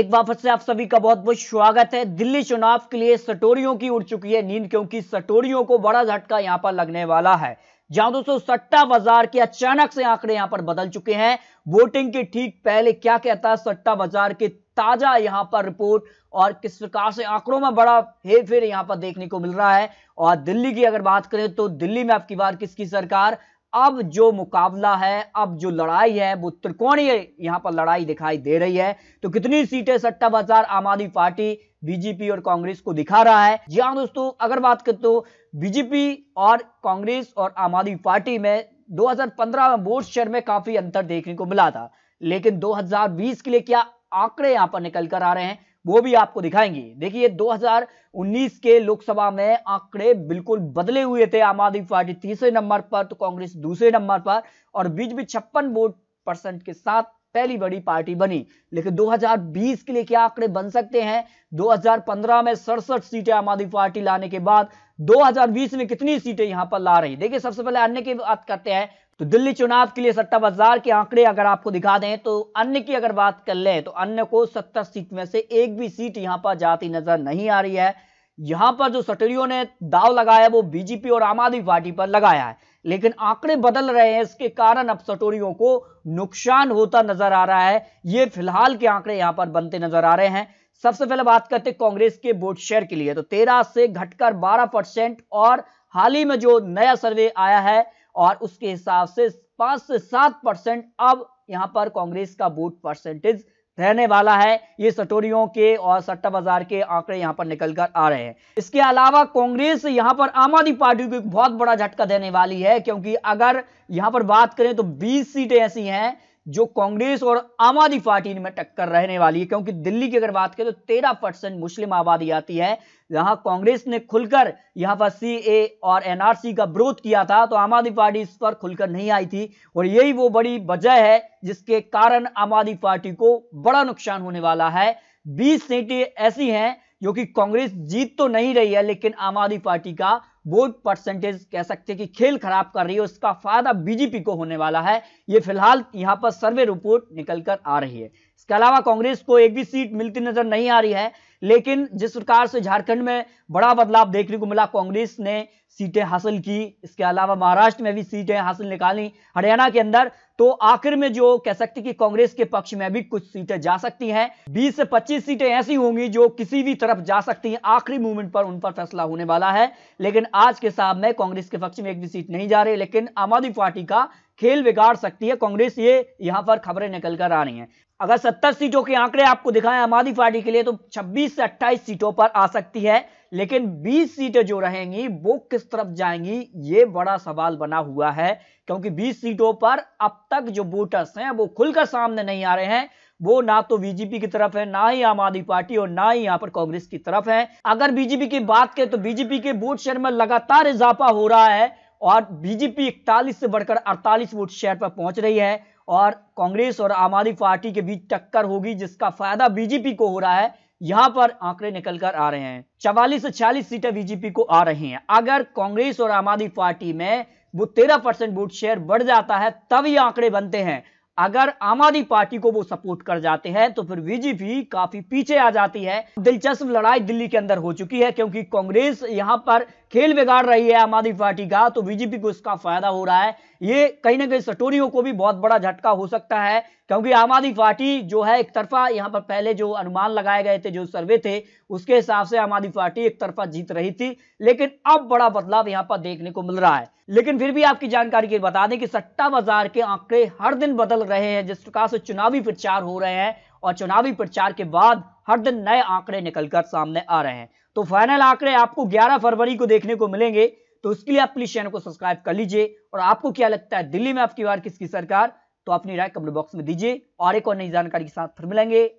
एक बार फिर से आप सभी का बहुत बहुत स्वागत है दिल्ली चुनाव के लिए सटोरियों की उड़ चुकी है नींद क्योंकि सटोरियों को बड़ा झटका यहां पर लगने वाला है जहां दोस्तों सट्टा बाजार के अचानक से आंकड़े यहां पर बदल चुके हैं वोटिंग के ठीक पहले क्या कहता है सट्टा बाजार के ताजा यहां पर रिपोर्ट और किस प्रकार से आंकड़ों में बड़ा हेर फेर यहां पर देखने को मिल रहा है और दिल्ली की अगर बात करें तो दिल्ली में आपकी बार किसकी सरकार अब जो मुकाबला है अब जो लड़ाई है वो त्रिकोणीय यहां पर लड़ाई दिखाई दे रही है तो कितनी सीटें सट्टा बाजार आम आदमी पार्टी बीजेपी और कांग्रेस को दिखा रहा है जी हाँ दोस्तों अगर बात कर तो बीजेपी और कांग्रेस और आम आदमी पार्टी में 2015 में वोट शेयर में काफी अंतर देखने को मिला था लेकिन 2020 के लिए क्या आंकड़े यहां पर निकल कर आ रहे हैं वो भी आपको दिखाएंगे देखिए 2019 के लोकसभा में आंकड़े बिल्कुल बदले हुए थे आम आदमी पार्टी तीसरे नंबर पर तो कांग्रेस दूसरे नंबर पर और बीच बीच छप्पन वोट परसेंट के साथ पहली बड़ी पार्टी बनी लेकिन 2020 के लिए क्या आंकड़े बन सकते हैं 2015 में सड़सठ सीटें आम आदमी पार्टी लाने के बाद 2020 में कितनी सीटें यहां पर ला रही देखिए सबसे पहले अन्य की बात करते हैं तो दिल्ली चुनाव के लिए सट्टा बाजार के आंकड़े अगर आपको दिखा दें तो अन्य की अगर बात कर ले तो अन्य को सत्तर सीट में से एक भी सीट यहां पर जाती नजर नहीं आ रही है यहां पर जो सटरियों ने दाव लगाया वो बीजेपी और आम आदमी पार्टी पर लगाया है लेकिन आंकड़े बदल रहे हैं इसके कारण अब सटोरियों को नुकसान होता नजर आ रहा है ये फिलहाल के आंकड़े यहां पर बनते नजर आ रहे हैं सबसे पहले बात करते हैं कांग्रेस के वोट शेयर के लिए तो तेरह से घटकर बारह परसेंट और हाल ही में जो नया सर्वे आया है और उसके हिसाब से पांच से सात परसेंट अब यहां पर कांग्रेस का वोट परसेंटेज रहने वाला है ये सटोरियों के और सट्टा बाजार के आंकड़े यहां पर निकल कर आ रहे हैं इसके अलावा कांग्रेस यहां पर आम आदमी पार्टी को एक बहुत बड़ा झटका देने वाली है क्योंकि अगर यहां पर बात करें तो 20 सीटें ऐसी हैं जो कांग्रेस और आम आदमी पार्टी में टक्कर रहने वाली है क्योंकि दिल्ली की अगर बात करें तो तेरह परसेंट मुस्लिम आबादी आती है जहां कांग्रेस ने खुलकर यहां पर ए और एनआरसी का विरोध किया था तो आम आदमी पार्टी इस पर खुलकर नहीं आई थी और यही वो बड़ी वजह है जिसके कारण आम आदमी पार्टी को बड़ा नुकसान होने वाला है बीस सीटें ऐसी हैं जो कि कांग्रेस जीत तो नहीं रही है लेकिन आम आदमी पार्टी का वोट परसेंटेज कह सकते हैं कि खेल खराब कर रही है उसका फायदा बीजेपी को होने वाला है ये फिलहाल यहाँ पर सर्वे रिपोर्ट निकल कर आ रही है इसके अलावा कांग्रेस को एक भी सीट मिलती नजर नहीं आ रही है लेकिन जिस प्रकार से झारखंड में बड़ा बदलाव देखने को मिला कांग्रेस ने सीटें हासिल की इसके अलावा महाराष्ट्र में भी सीटें हासिल निकाली हरियाणा के अंदर तो आखिर में जो कह सकते कि कांग्रेस के पक्ष में भी कुछ सीटें जा सकती हैं 20 से 25 सीटें ऐसी होंगी जो किसी भी तरफ जा सकती हैं आखिरी मूवमेंट पर उन पर फैसला होने वाला है लेकिन आज के साहब में कांग्रेस के पक्ष में एक भी सीट नहीं जा रही लेकिन आम आदमी पार्टी का खेल बिगाड़ सकती है कांग्रेस ये यहाँ पर खबरें निकल कर आ रही हैं अगर सत्तर सीटों के आंकड़े आपको दिखाएं आम आदमी पार्टी के लिए तो 26 से 28 सीटों पर आ सकती है लेकिन 20 सीटें जो रहेंगी वो किस तरफ जाएंगी ये बड़ा सवाल बना हुआ है क्योंकि 20 सीटों पर अब तक जो वोटर्स हैं वो खुलकर सामने नहीं आ रहे हैं वो ना तो बीजेपी की तरफ है ना ही आम आदमी पार्टी और ना ही यहाँ पर कांग्रेस की तरफ है अगर बीजेपी की बात करें तो बीजेपी के वोट शेयर में लगातार इजाफा हो रहा है और बीजेपी इकतालीस से बढ़कर अड़तालीस वोट शेयर पर पहुंच रही है और कांग्रेस और आम आदमी पार्टी के बीच टक्कर होगी जिसका फायदा बीजेपी को हो रहा है यहां पर आंकड़े निकलकर आ रहे हैं चवालीस से छियालीस सीटें बीजेपी को आ रही हैं अगर कांग्रेस और आम आदमी पार्टी में वो तेरह परसेंट वोट शेयर बढ़ जाता है तब ये आंकड़े बनते हैं अगर आम आदमी पार्टी को वो सपोर्ट कर जाते हैं तो फिर बीजेपी काफी पीछे आ जाती है दिलचस्प लड़ाई दिल्ली के अंदर हो चुकी है क्योंकि कांग्रेस यहां पर खेल बिगाड़ रही है आम आदमी पार्टी का तो बीजेपी को इसका फायदा हो रहा है ये कहीं ना कहीं सटोरियों को भी बहुत बड़ा झटका हो सकता है क्योंकि आम आदमी पार्टी जो है एक तरफा यहाँ पर पहले जो अनुमान लगाए गए थे जो सर्वे थे उसके हिसाब से आम आदमी पार्टी एक तरफा जीत रही थी लेकिन अब बड़ा बदलाव यहाँ पर देखने को मिल रहा है लेकिन फिर भी आपकी जानकारी के बता दें कि सट्टा बाजार के आंकड़े हर दिन बदल रहे हैं जिस प्रकार से चुनावी प्रचार हो रहे हैं और चुनावी प्रचार के बाद हर दिन नए आंकड़े निकलकर सामने आ रहे हैं तो फाइनल आंकड़े आपको 11 फरवरी को देखने को मिलेंगे तो उसके लिए आप प्लीज चैनल को सब्सक्राइब कर लीजिए और आपको क्या लगता है दिल्ली में आपकी बार किसकी सरकार तो अपनी राय कमेंट बॉक्स में दीजिए और एक और नई जानकारी के साथ फिर मिलेंगे